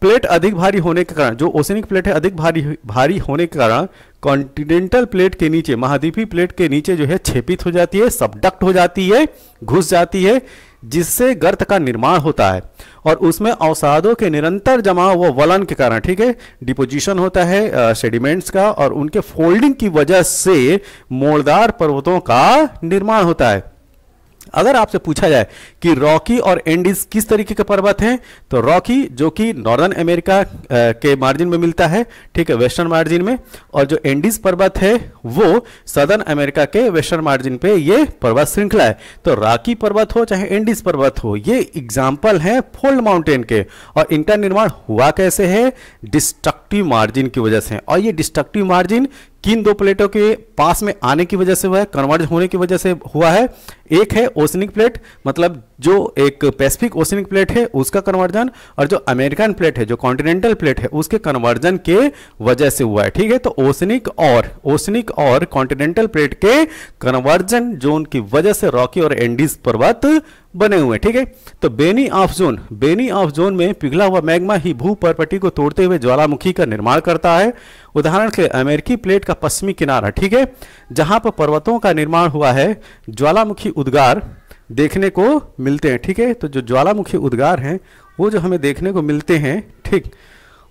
[SPEAKER 1] प्लेट अधिक भारी होने के कारण जो ओसेनिक प्लेट है अधिक भारी भारी होने के कारण कॉन्टिनेंटल प्लेट के नीचे महाद्वीपी प्लेट के नीचे जो है छेपित हो जाती है सबडक्ट हो जाती है घुस जाती है जिससे गर्त का निर्माण होता है और उसमें अवसादों के निरंतर जमा व वलन के कारण ठीक है डिपोजिशन होता है सेडिमेंट्स का और उनके फोल्डिंग की वजह से मोड़दार पर्वतों का निर्माण होता है अगर आपसे पूछा जाए कि रॉकी और एंडीज किस तरीके के पर्वत हैं तो रॉकी जो कि नॉर्दर्न अमेरिका के मार्जिन में मिलता है ठीक है वेस्टर्न मार्जिन में और जो एंडीज पर्वत है वो सदर्न अमेरिका के वेस्टर्न मार्जिन पे ये पर्वत श्रृंखला है तो राकी पर्वत हो चाहे एंडीज पर्वत हो ये एग्जाम्पल है फोल्ड माउंटेन के और इनका निर्माण हुआ कैसे है डिस्ट्रक्टिव मार्जिन की वजह से और ये डिस्ट्रक्टिव मार्जिन किन दो प्लेटों के पास में आने की वजह से हुआ है कन्वर्ज होने की वजह से हुआ है एक है ओसनिक प्लेट मतलब जो एक पैसिफिक ओशनिक प्लेट है उसका कन्वर्जन और जो अमेरिकन प्लेट है जो कॉन्टिनेंटल प्लेट है उसके कन्वर्जन के वजह से हुआ है ठीक है तो ओशनिक और ओशनिक और कॉन्टिनेंटल प्लेट के कन्वर्जन जोन की वजह से रॉकी और एंडीज पर्वत बने हुए ठीक है तो Benioff zone Benioff zone में पिघला हुआ मैग्मा ही भू परपटी को तोड़ते हुए ज्वालामुखी का निर्माण करता है उदाहरण के अमेरिकी प्लेट का पश्चिमी किनारा ठीक है जहां पर पर्वतों का निर्माण हुआ है ज्वालामुखी उद्गार देखने को मिलते हैं ठीक है तो जो ज्वालामुखी उद्गार हैं वो जो हमें देखने को मिलते हैं ठीक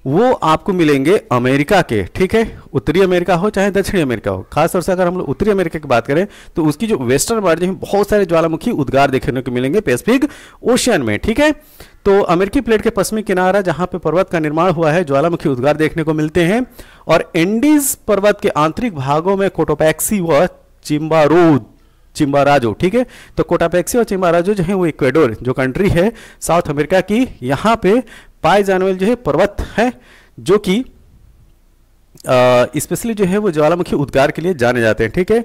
[SPEAKER 1] वो आपको मिलेंगे अमेरिका के ठीक है उत्तरी अमेरिका हो चाहे दक्षिण अमेरिका हो खासतौर से अगर हम लोग उत्तरी अमेरिका की बात करें तो उसकी जो वेस्टर्न वर्ल्ड में बहुत सारे ज्वालामुखी उद्गार देखने को मिलेंगे पैसिफिक ओशियन में ठीक है तो अमेरिकी प्लेट के पश्चिमी किनारा जहां पे पर्वत का निर्माण हुआ है ज्वालामुखी उद्गार देखने को मिलते हैं और एंडीज पर्वत के आंतरिक भागों में कोटोपैक्सी व चिम्बारूद चिम्बाराजो ठीक है तो कोटापेक्सी और चिम्बाराजो जो है वो इक्वेडोर जो कंट्री है साउथ अमेरिका की यहाँ पे पाए जाने वाले जो है पर्वत है जो कि स्पेशली जो है वो ज्वालामुखी उद्गार के लिए जाने जाते हैं ठीक है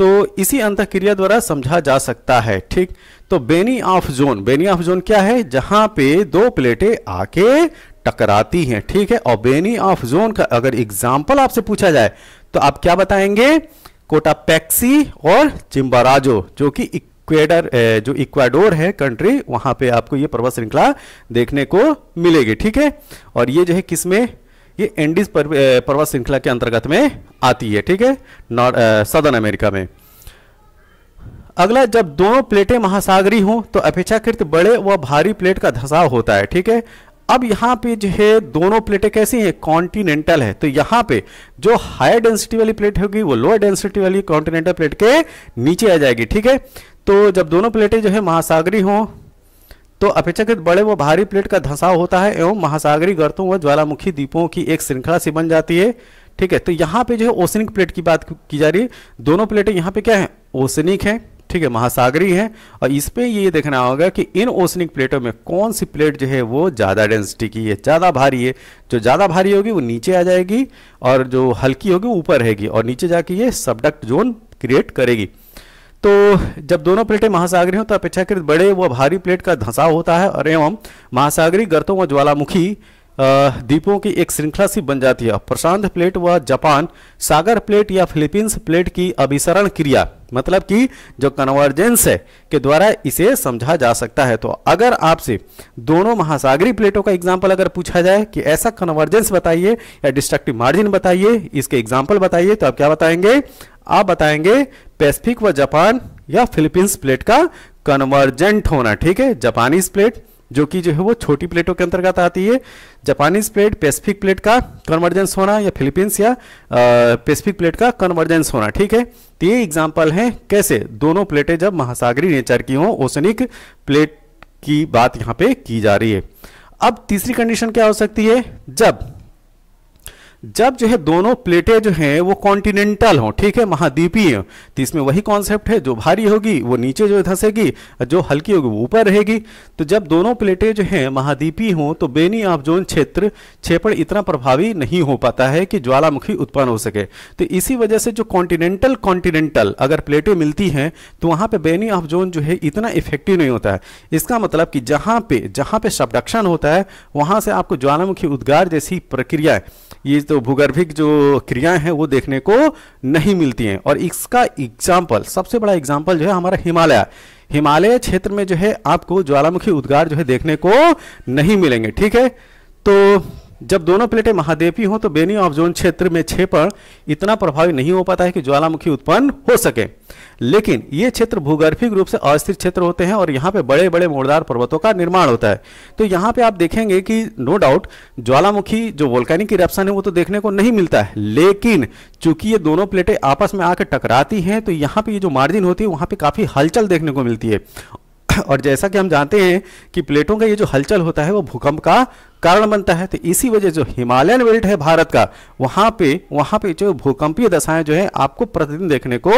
[SPEAKER 1] तो इसी अंतक्रिया द्वारा समझा जा सकता है ठीक तो Benioff zone Benioff zone क्या है जहां पे दो प्लेटें आके टकराती हैं ठीक है और बेनी ऑफ जोन का अगर एग्जाम्पल आपसे पूछा जाए तो आप क्या बताएंगे कोटापैक्सी और चिम्बाराजो जो कि इक्वेडर जो इक्वाडोर है कंट्री वहां पे आपको ये पर्वत श्रृंखला देखने को मिलेगी ठीक है और ये जो है किसमें ये एंडीज पर्वत श्रृंखला के अंतर्गत में आती है ठीक है नॉर्थ सदर्न अमेरिका में अगला जब दोनों प्लेटें महासागरी हों तो अपेक्षाकृत बड़े व भारी प्लेट का धसाव होता है ठीक है अब यहां पे जो है दोनों प्लेटें कैसी हैं कॉन्टिनेंटल है तो यहां पे जो हाई डेंसिटी वाली प्लेट होगी वो लोअर डेंसिटी वाली कॉन्टिनेंटल प्लेट के नीचे आ जाएगी ठीक है तो जब दोनों प्लेटें जो है महासागरी हो तो अपेक्षाकृत बड़े व भारी प्लेट का धंसाव होता है एवं महासागरी गर्तों व ज्वालामुखी द्वीपों की एक श्रृंखला से बन जाती है ठीक है तो यहां पे जो है ओसनिक प्लेट की बात की जा रही है दोनों प्लेटें यहां पे क्या है ओसनिक है ठीक है महासागरी है और इसमें ये देखना होगा कि इन ओसनिक प्लेटों में कौन सी प्लेट जो है वो ज़्यादा डेंसिटी की है ज़्यादा भारी है जो ज़्यादा भारी होगी वो नीचे आ जाएगी और जो हल्की होगी वो ऊपर रहेगी और नीचे जाके ये सबडक्ट जोन क्रिएट करेगी तो जब दोनों प्लेटें महासागरी हों तो अपेक्षाकृत बड़े व भारी प्लेट का धंसाव होता है और एवं महासागरी गर्तों व ज्वालामुखी द्वीपों की एक श्रृंखला सी बन जाती है प्रशांत प्लेट व जापान सागर प्लेट या फिलीपींस प्लेट की अभिसरण क्रिया मतलब कि जो कन्वर्जेंस है के द्वारा इसे समझा जा सकता है तो अगर आपसे दोनों महासागरी प्लेटों का एग्जाम्पल अगर पूछा जाए कि ऐसा कन्वर्जेंस बताइए या डिस्ट्रक्टिव मार्जिन बताइए इसके एग्जाम्पल बताइए तो आप क्या बताएंगे आप बताएंगे पैसिफिक व जापान या फिलीपींस प्लेट का कन्वर्जेंट होना ठीक है जापानीज प्लेट जो कि जो है वो छोटी प्लेटों के अंतर्गत आती है जापानीज प्लेट पेसिफिक प्लेट का कन्वर्जेंस होना या फिलीपींस या पेसिफिक प्लेट का कन्वर्जेंस होना ठीक है तो ये एग्जाम्पल है कैसे दोनों प्लेटें जब महासागरी नेचर की हों ओसनिक प्लेट की बात यहाँ पे की जा रही है अब तीसरी कंडीशन क्या हो सकती है जब जब जो है दोनों प्लेटें जो हैं वो कॉन्टिनेंटल हो ठीक है महाद्वीपीय तो इसमें वही कॉन्सेप्ट है जो भारी होगी वो नीचे जो धंसेगी जो हल्की होगी वो ऊपर रहेगी तो जब दोनों प्लेटें जो हैं महाद्वीपीय हो तो बेनी आप जोन क्षेत्र क्षेपण इतना प्रभावी नहीं हो पाता है कि ज्वालामुखी उत्पन्न हो सके तो इसी वजह से जो कॉन्टिनेंटल कॉन्टिनेंटल अगर प्लेटें मिलती हैं तो वहाँ पर बेनी ऑफ जोन जो है इतना इफेक्टिव नहीं होता है इसका मतलब कि जहाँ पे जहाँ पे सबडक्शन होता है वहाँ से आपको ज्वालामुखी उद्गार जैसी प्रक्रिया ये तो जो तो भूगर्भिक जो क्रियाएं हैं वो देखने को नहीं मिलती हैं और इसका एग्जाम्पल सबसे बड़ा एग्जाम्पल जो है हमारा हिमालय हिमालय क्षेत्र में जो है आपको ज्वालामुखी उद्गार जो है देखने को नहीं मिलेंगे ठीक है तो जब दोनों प्लेटें महाद्वीपीय हो तो बेनी ऑफ जोन क्षेत्र में क्षेत्र इतना प्रभावी नहीं हो पाता है कि ज्वालामुखी उत्पन्न हो सके लेकिन ये क्षेत्र भूगर्भिक रूप से अस्थिर क्षेत्र होते हैं और यहाँ पे बड़े बड़े मोड़दार पर्वतों का निर्माण होता है तो यहाँ पे आप देखेंगे कि नो डाउट ज्वालामुखी जो वोल्कैनिक इरप्शन है वो तो देखने को नहीं मिलता है लेकिन चूंकि ये दोनों प्लेटें आपस में आकर टकराती हैं तो यहाँ पे ये जो मार्जिन होती है वहां पर काफ़ी हलचल देखने को मिलती है और जैसा कि हम जानते हैं कि प्लेटों का ये जो हलचल होता है वो भूकंप का कारण बनता है तो इसी वजह जो हिमालयन बेल्ट है भारत का वहां पे वहां पे जो भूकंपीय दशाएं जो है आपको प्रतिदिन देखने को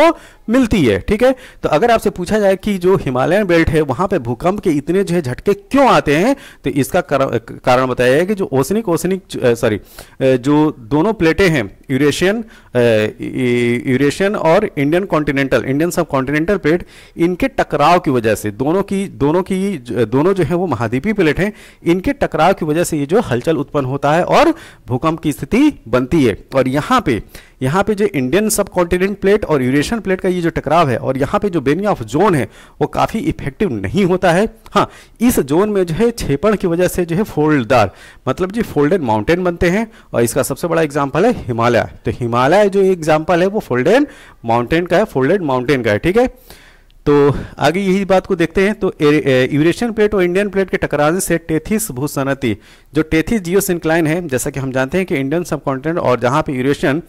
[SPEAKER 1] मिलती है ठीक है तो अगर आपसे पूछा जाए कि जो हिमालयन बेल्ट है वहां पे भूकंप के इतने जो है झटके क्यों आते हैं तो इसका कारण बताया है कि जो ओसनिक ओसनिक सॉरी जो दोनों प्लेटें हैं यूरेशियन यूरेशियन और Indian continental Indian subcontinental plate इनके टकराव की वजह से दोनों की दोनों की दोनों जो है वो महाद्वीपीय प्लेट हैं इनके टकराव की वजह से से ये जो हलचल उत्पन्न होता है और भूकंप की स्थिति बनती है और यहाँ पे यहाँ पे जो इंडियन सब कॉन्टिनेंट प्लेट और यूरेशियन प्लेट का ये जो टकराव है और यहाँ पे जो बेनिया ऑफ जोन है वो काफ़ी इफेक्टिव नहीं होता है हाँ इस जोन में जो है छेपण की वजह से जो है फोल्डार मतलब जी फोल्डेड माउंटेन बनते हैं और इसका सबसे बड़ा एग्जाम्पल है हिमालय तो हिमालय जो एग्जाम्पल है वो फोल्डेड माउंटेन का है फोल्डेड माउंटेन का है ठीक है तो आगे यही बात को देखते हैं तो यूरेशियन प्लेट और इंडियन प्लेट के टकराने से टेथिस भूसनति जो टेथिस जियो सिंक्लाइन है जैसा कि हम जानते हैं कि इंडियन सब कॉन्टिनेंट और जहाँ पे यूरेशियन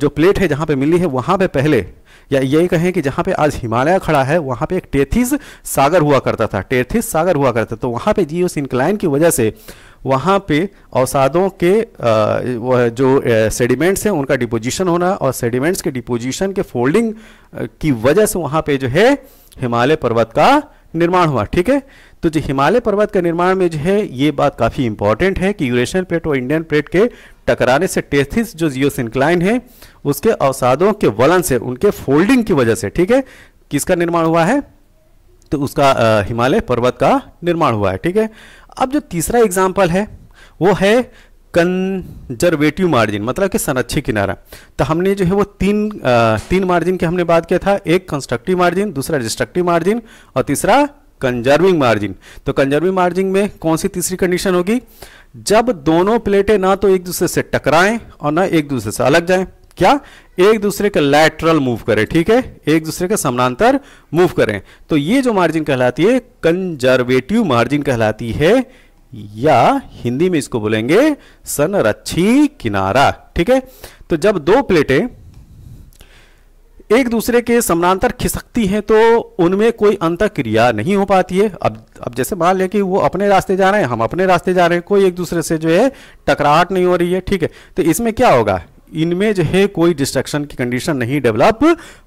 [SPEAKER 1] जो प्लेट है जहाँ पे मिली है वहाँ पे पहले या यही कहें कि जहाँ पे आज हिमालय खड़ा है वहाँ पे एक टेथिस सागर हुआ करता था टेथिस सागर हुआ करता था तो वहाँ पे जियो सिंक्लाइन की वजह से वहाँ पे अवसादों के जो सेडिमेंट्स हैं उनका डिपोजिशन होना और सेडिमेंट्स के डिपोजिशन के फोल्डिंग की वजह से वहाँ पे जो है हिमालय पर्वत का निर्माण हुआ ठीक है तो जो हिमालय पर्वत का निर्माण में जो है ये बात काफ़ी इंपॉर्टेंट है कि यूरेशियन प्लेट और इंडियन प्लेट के टकराने से टेथिस जो जियोसिंक्लाइन है उसके अवसादों के वलन से उनके फोल्डिंग की वजह से ठीक है किसका निर्माण हुआ है तो उसका हिमालय पर्वत का निर्माण हुआ है ठीक है अब जो तीसरा एग्जाम्पल है वो है कंजर्वेटिव मार्जिन मतलब कि संरक्षित किनारा तो हमने जो है वो तीन आ, तीन मार्जिन की हमने बात किया था एक कंस्ट्रक्टिव मार्जिन दूसरा डिस्ट्रक्टिव मार्जिन और तीसरा कंजर्विंग मार्जिन तो कंजर्विंग मार्जिन में कौन सी तीसरी कंडीशन होगी जब दोनों प्लेटें ना तो एक दूसरे से टकराएं और ना एक दूसरे से अलग जाएं क्या एक दूसरे के लैटरल मूव करें ठीक है एक दूसरे के समानांतर मूव करें तो ये जो मार्जिन कहलाती है कंजर्वेटिव मार्जिन कहलाती है या हिंदी में इसको बोलेंगे संरक्षी किनारा ठीक है तो जब दो प्लेटें एक दूसरे के समानांतर खिसकती हैं तो उनमें कोई अंत क्रिया नहीं हो पाती है अब अब जैसे मान लिया कि वो अपने रास्ते जा रहे हैं हम अपने रास्ते जा रहे हैं कोई एक दूसरे से जो है टकराहट नहीं हो रही है ठीक है तो इसमें क्या होगा इनमें जो है कोई डिस्ट्रक्शन की कंडीशन नहीं डेवलप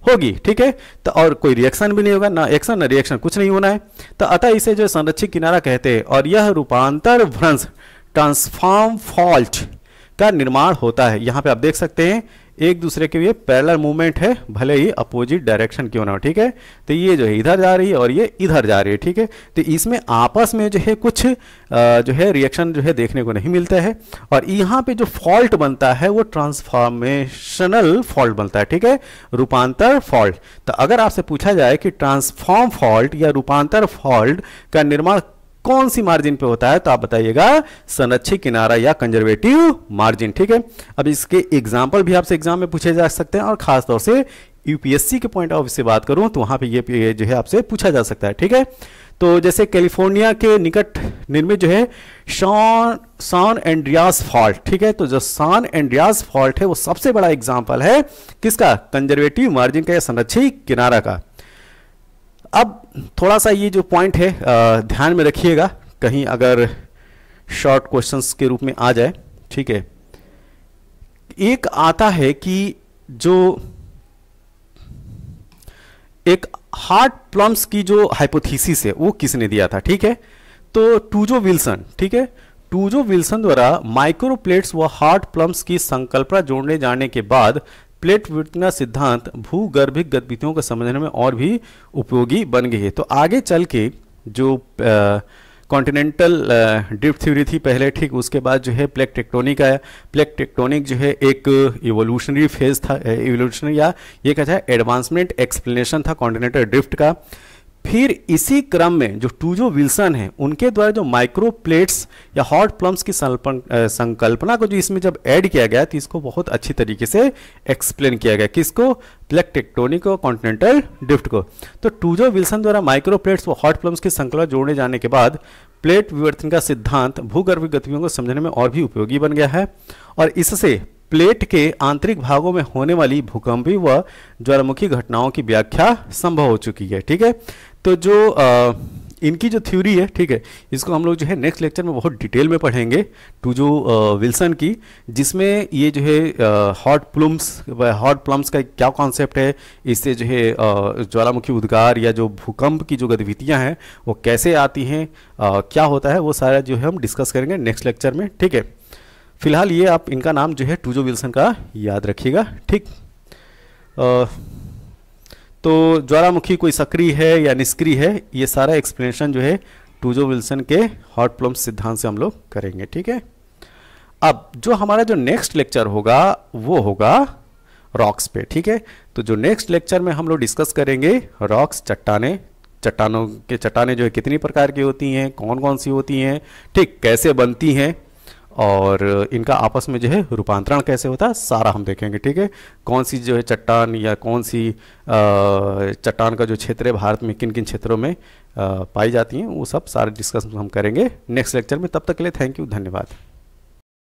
[SPEAKER 1] होगी ठीक है तो और कोई रिएक्शन भी नहीं होगा ना एक्शन ना रिएक्शन कुछ नहीं होना है तो अतः इसे जो संरक्षित किनारा कहते हैं और यह रूपांतर भ्रंश ट्रांसफॉर्म फॉल्ट का निर्माण होता है यहाँ पे आप देख सकते हैं एक दूसरे के लिए पैरलर मूवमेंट है भले ही अपोजिट डायरेक्शन क्यों ना हो ठीक है तो ये जो है इधर जा रही है और ये इधर जा रही है ठीक है तो इसमें आपस में जो है कुछ जो है रिएक्शन जो है देखने को नहीं मिलता है और यहाँ पे जो फॉल्ट बनता है वो ट्रांसफॉर्मेशनल फॉल्ट बनता है ठीक है रूपांतर फॉल्ट तो अगर आपसे पूछा जाए कि ट्रांसफॉर्म फॉल्ट या रूपांतर फॉल्ट का निर्माण कौन सी मार्जिन पे होता है तो आप बताइएगा संरक्षित किनारा या कंजर्वेटिव मार्जिन ठीक है अब इसके एग्जाम्पल भी आपसे एग्जाम में पूछे जा सकते हैं और खासतौर से यूपीएससी के पॉइंट ऑफ से बात करूं तो वहां पे ये जो है आपसे पूछा जा सकता है ठीक है तो जैसे कैलिफोर्निया के निकट निर्मित जो है शॉन सॉन एंड्रियास फॉल्ट ठीक है तो जो सॉन एंड्रियास फॉल्ट है वो सबसे बड़ा एग्जाम्पल है किसका कंजर्वेटिव मार्जिन का या संरक्षित किनारा का अब थोड़ा सा ये जो पॉइंट है ध्यान में रखिएगा कहीं अगर शॉर्ट क्वेश्चंस के रूप में आ जाए ठीक है एक आता है कि जो एक हार्ट प्लम्स की जो हाइपोथीसिस है वो किसने दिया था ठीक है तो टूजो विल्सन ठीक है टूजो विल्सन द्वारा माइक्रोप्लेट्स व हार्ट प्लम्स की संकल्पना जोड़ने जाने के बाद प्लेट वितना सिद्धांत भूगर्भिक गतिविधियों को समझने में और भी उपयोगी बन गई है तो आगे चल के जो कॉन्टिनेंटल ड्रिफ्ट थ्योरी थी पहले ठीक उसके बाद जो है प्लेक टेक्टोनिक आया प्लेक टेक्टोनिक जो है एक इवोल्यूशनरी फेज था इवोल्यूशनरी या ये कहता है एडवांसमेंट एक्सप्लेनेशन था कॉन्टिनेंटल ड्रिफ्ट का फिर इसी क्रम में जो टूजो विल्सन है उनके द्वारा जो माइक्रो प्लेट्स या हॉट प्लम्स की संकल्पना को जो इसमें जब ऐड किया गया तो इसको बहुत अच्छी तरीके से एक्सप्लेन किया गया किसको प्लेक्टेक्टोनिक टेक्टोनिक और कॉन्टिनेंटल ड्रिफ्ट को तो टूजो विल्सन द्वारा माइक्रो प्लेट्स व हॉट प्लम्स की संकल्पना जोड़ने जाने के बाद प्लेट विवर्तन का सिद्धांत भूगर्भ गतिविधियों को समझने में और भी उपयोगी बन गया है और इससे प्लेट के आंतरिक भागों में होने वाली भूकंपी व ज्वालामुखी घटनाओं की व्याख्या संभव हो चुकी है ठीक है तो जो आ, इनकी जो थ्योरी है ठीक है इसको हम लोग जो है नेक्स्ट लेक्चर में बहुत डिटेल में पढ़ेंगे टू जो विल्सन की जिसमें ये जो है हॉट प्लम्स हॉट प्लम्स का क्या कॉन्सेप्ट है इससे जो है ज्वालामुखी उद्गार या जो भूकंप की जो गतिविधियां हैं वो कैसे आती हैं क्या होता है वो सारा जो है हम डिस्कस करेंगे नेक्स्ट लेक्चर में ठीक है फिलहाल ये आप इनका नाम जो है टूजो विल्सन का याद रखिएगा ठीक तो ज्वालामुखी कोई सक्रिय है या निष्क्रिय है ये सारा एक्सप्लेनेशन जो है टूजो विल्सन के हॉट प्लम्प सिद्धांत से हम लोग करेंगे ठीक है अब जो हमारा जो नेक्स्ट लेक्चर होगा वो होगा रॉक्स पे ठीक है तो जो नेक्स्ट लेक्चर में हम लोग डिस्कस करेंगे रॉक्स चट्टाने चट्टानों के चट्टाने जो है कितनी प्रकार की होती हैं कौन कौन सी होती हैं ठीक कैसे बनती हैं और इनका आपस में जो है रूपांतरण कैसे होता है सारा हम देखेंगे ठीक है कौन सी जो है चट्टान या कौन सी चट्टान का जो क्षेत्र है भारत में किन किन क्षेत्रों में पाई जाती हैं वो सब सारे डिस्कस हम करेंगे नेक्स्ट लेक्चर में तब तक के लिए थैंक यू धन्यवाद